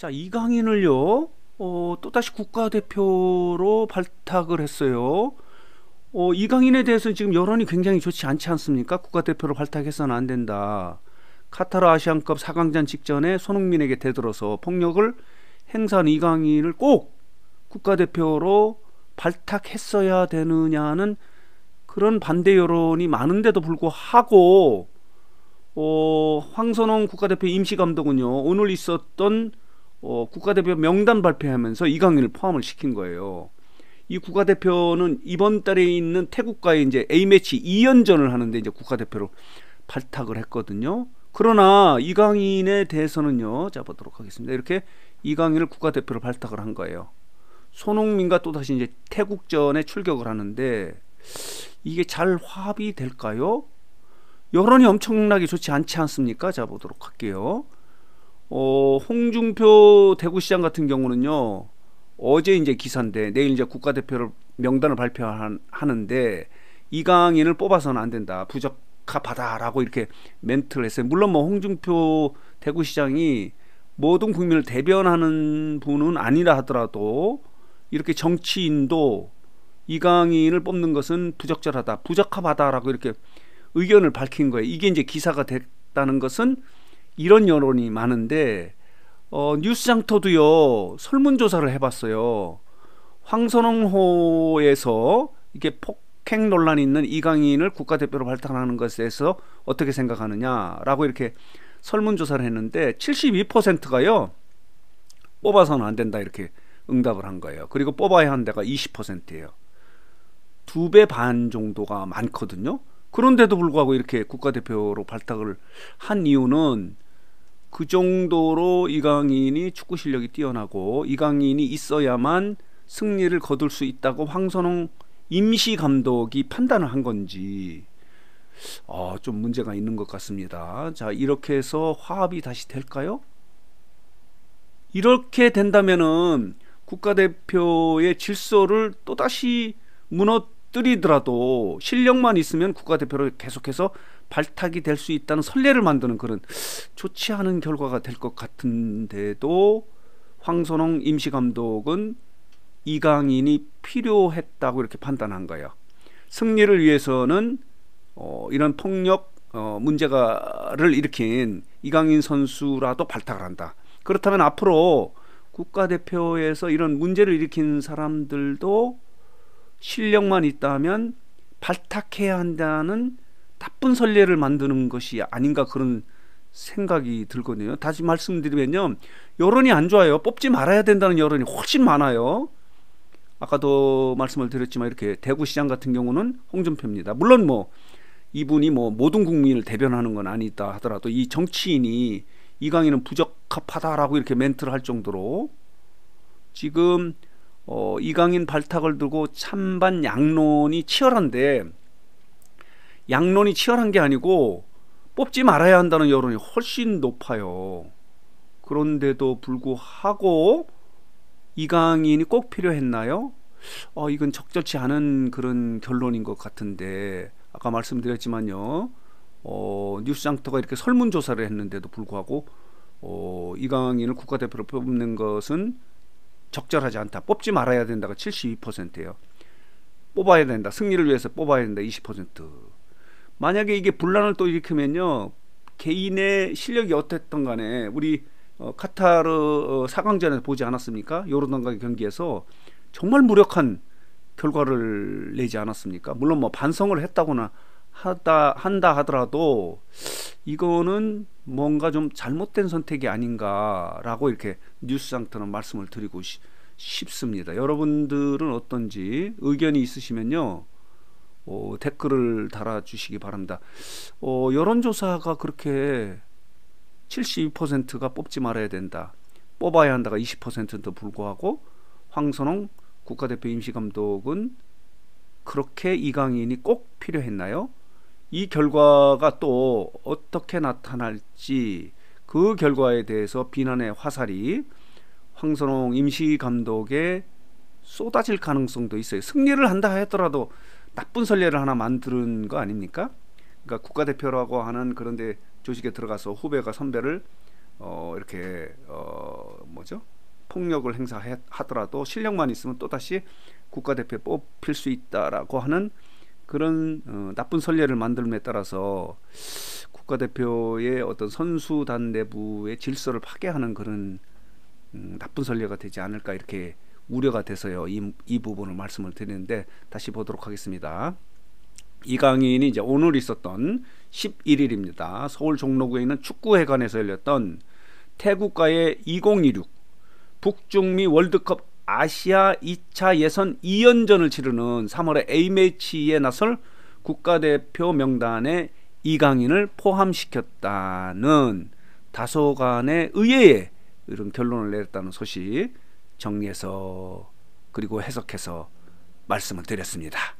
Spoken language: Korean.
자, 이강인을요, 어, 또다시 국가대표로 발탁을 했어요. 어, 이강인에 대해서는 지금 여론이 굉장히 좋지 않지 않습니까? 국가대표로 발탁해서는 안 된다. 카타르 아시안컵 4강전 직전에 손흥민에게 대들어서 폭력을 행사한 이강인을 꼭 국가대표로 발탁했어야 되느냐는 그런 반대 여론이 많은데도 불구하고 어, 황선홍 국가대표 임시감독은요 오늘 있었던 어, 국가대표 명단 발표하면서 이강인을 포함을 시킨 거예요. 이 국가대표는 이번 달에 있는 태국과의 이제 A매치 2연전을 하는데 이제 국가대표로 발탁을 했거든요. 그러나 이강인에 대해서는요. 자 보도록 하겠습니다. 이렇게 이강인을 국가대표로 발탁을 한 거예요. 손흥민과 또다시 이제 태국전에 출격을 하는데 이게 잘 화합이 될까요? 여론이 엄청나게 좋지 않지 않습니까? 자 보도록 할게요. 어, 홍준표 대구시장 같은 경우는요. 어제 이제 기사인데 내일 이제 국가대표를 명단을 발표하는데 이강인을 뽑아서는 안 된다. 부적합하다라고 이렇게 멘트를 했어요. 물론 뭐 홍준표 대구시장이 모든 국민을 대변하는 분은 아니라 하더라도 이렇게 정치인도 이강인을 뽑는 것은 부적절하다, 부적합하다라고 이렇게 의견을 밝힌 거예요. 이게 이제 기사가 됐다는 것은 이런 여론이 많은데 어, 뉴스장터도요 설문조사를 해봤어요. 황선홍호에서 이게 폭행 논란이 있는 이강인을 국가대표로 발탁하는 것에 대해서 어떻게 생각하느냐라고 이렇게 설문조사를 했는데 72%가요 뽑아서는 안 된다 이렇게 응답을 한 거예요. 그리고 뽑아야 한 데가 20%예요. 두 배 반 정도가 많거든요. 그런데도 불구하고 이렇게 국가대표로 발탁을 한 이유는 그 정도로 이강인이 축구 실력이 뛰어나고 이강인이 있어야만 승리를 거둘 수 있다고 황선홍 임시 감독이 판단을 한 건지 어, 좀 문제가 있는 것 같습니다. 자 이렇게 해서 화합이 다시 될까요? 이렇게 된다면은 국가대표의 질서를 또다시 무너 뜨 것들이더라도 실력만 있으면 국가대표로 계속해서 발탁이 될 수 있다는 선례를 만드는 그런 좋지 않은 결과가 될 것 같은데도 황선홍 임시감독은 이강인이 필요했다고 이렇게 판단한 거예요. 승리를 위해서는 어, 이런 폭력 어, 문제가를 일으킨 이강인 선수라도 발탁을 한다. 그렇다면 앞으로 국가대표에서 이런 문제를 일으킨 사람들도 실력만 있다면 발탁해야 한다는 나쁜 선례를 만드는 것이 아닌가 그런 생각이 들거든요. 다시 말씀드리면요. 여론이 안 좋아요. 뽑지 말아야 된다는 여론이 훨씬 많아요. 아까도 말씀을 드렸지만 이렇게 대구시장 같은 경우는 홍준표입니다. 물론 뭐 이분이 뭐 모든 국민을 대변하는 건 아니다 하더라도 이 정치인이 이강인은 부적합하다라고 이렇게 멘트를 할 정도로 지금 어, 이강인 발탁을 두고 찬반 양론이 치열한데 양론이 치열한 게 아니고 뽑지 말아야 한다는 여론이 훨씬 높아요. 그런데도 불구하고 이강인이 꼭 필요했나요? 어, 이건 적절치 않은 그런 결론인 것 같은데 아까 말씀드렸지만요. 어, 뉴스장터가 이렇게 설문조사를 했는데도 불구하고 어, 이강인을 국가대표로 뽑는 것은 적절하지 않다. 뽑지 말아야 된다가 72%예요. 뽑아야 된다. 승리를 위해서 뽑아야 된다. 20%. 만약에 이게 분란을 또 일으키면요. 개인의 실력이 어땠던 간에 우리 어, 카타르 어, 사강전에서 보지 않았습니까? 요르단과의 경기에서 정말 무력한 결과를 내지 않았습니까? 물론 뭐 반성을 했다거나 하다 한다 하더라도 이거는 뭔가 좀 잘못된 선택이 아닌가라고 이렇게 뉴스 상터는 말씀을 드리고 싶습니다. 여러분들은 어떤지 의견이 있으시면요. 어, 댓글을 달아주시기 바랍니다. 어, 여론조사가 그렇게 72%가 뽑지 말아야 된다. 뽑아야 한다가 20%도 불구하고 황선홍 국가대표 임시감독은 그렇게 이강인이 꼭 필요했나요? 이 결과가 또 어떻게 나타날지 그 결과에 대해서 비난의 화살이 황선홍 임시 감독의 쏟아질 가능성도 있어요. 승리를 한다 하더라도 나쁜 선례를 하나 만드는 거 아닙니까? 그러니까 국가대표라고 하는 그런데 조직에 들어가서 후배가 선배를 어 이렇게 어 뭐죠? 폭력을 행사하더라도 실력만 있으면 또다시 국가대표 뽑힐 수 있다라고 하는 그런 어, 나쁜 선례를 만들음에 따라서 국가대표의 어떤 선수단 내부의 질서를 파괴하는 그런 음, 나쁜 선례가 되지 않을까 이렇게 우려가 돼서요. 이, 이 부분을 말씀을 드리는데 다시 보도록 하겠습니다. 이 강의는 이제 오늘 있었던 11일입니다. 서울 종로구에 있는 축구회관에서 열렸던 태국과의 2026 북중미 월드컵 아시아 2차 예선 2연전을 치르는 3월의 A매치에 나설 국가대표 명단에 이강인을 포함시켰다는 다소간의 의회에 이런 결론을 내렸다는 소식 정리해서 그리고 해석해서 말씀을 드렸습니다.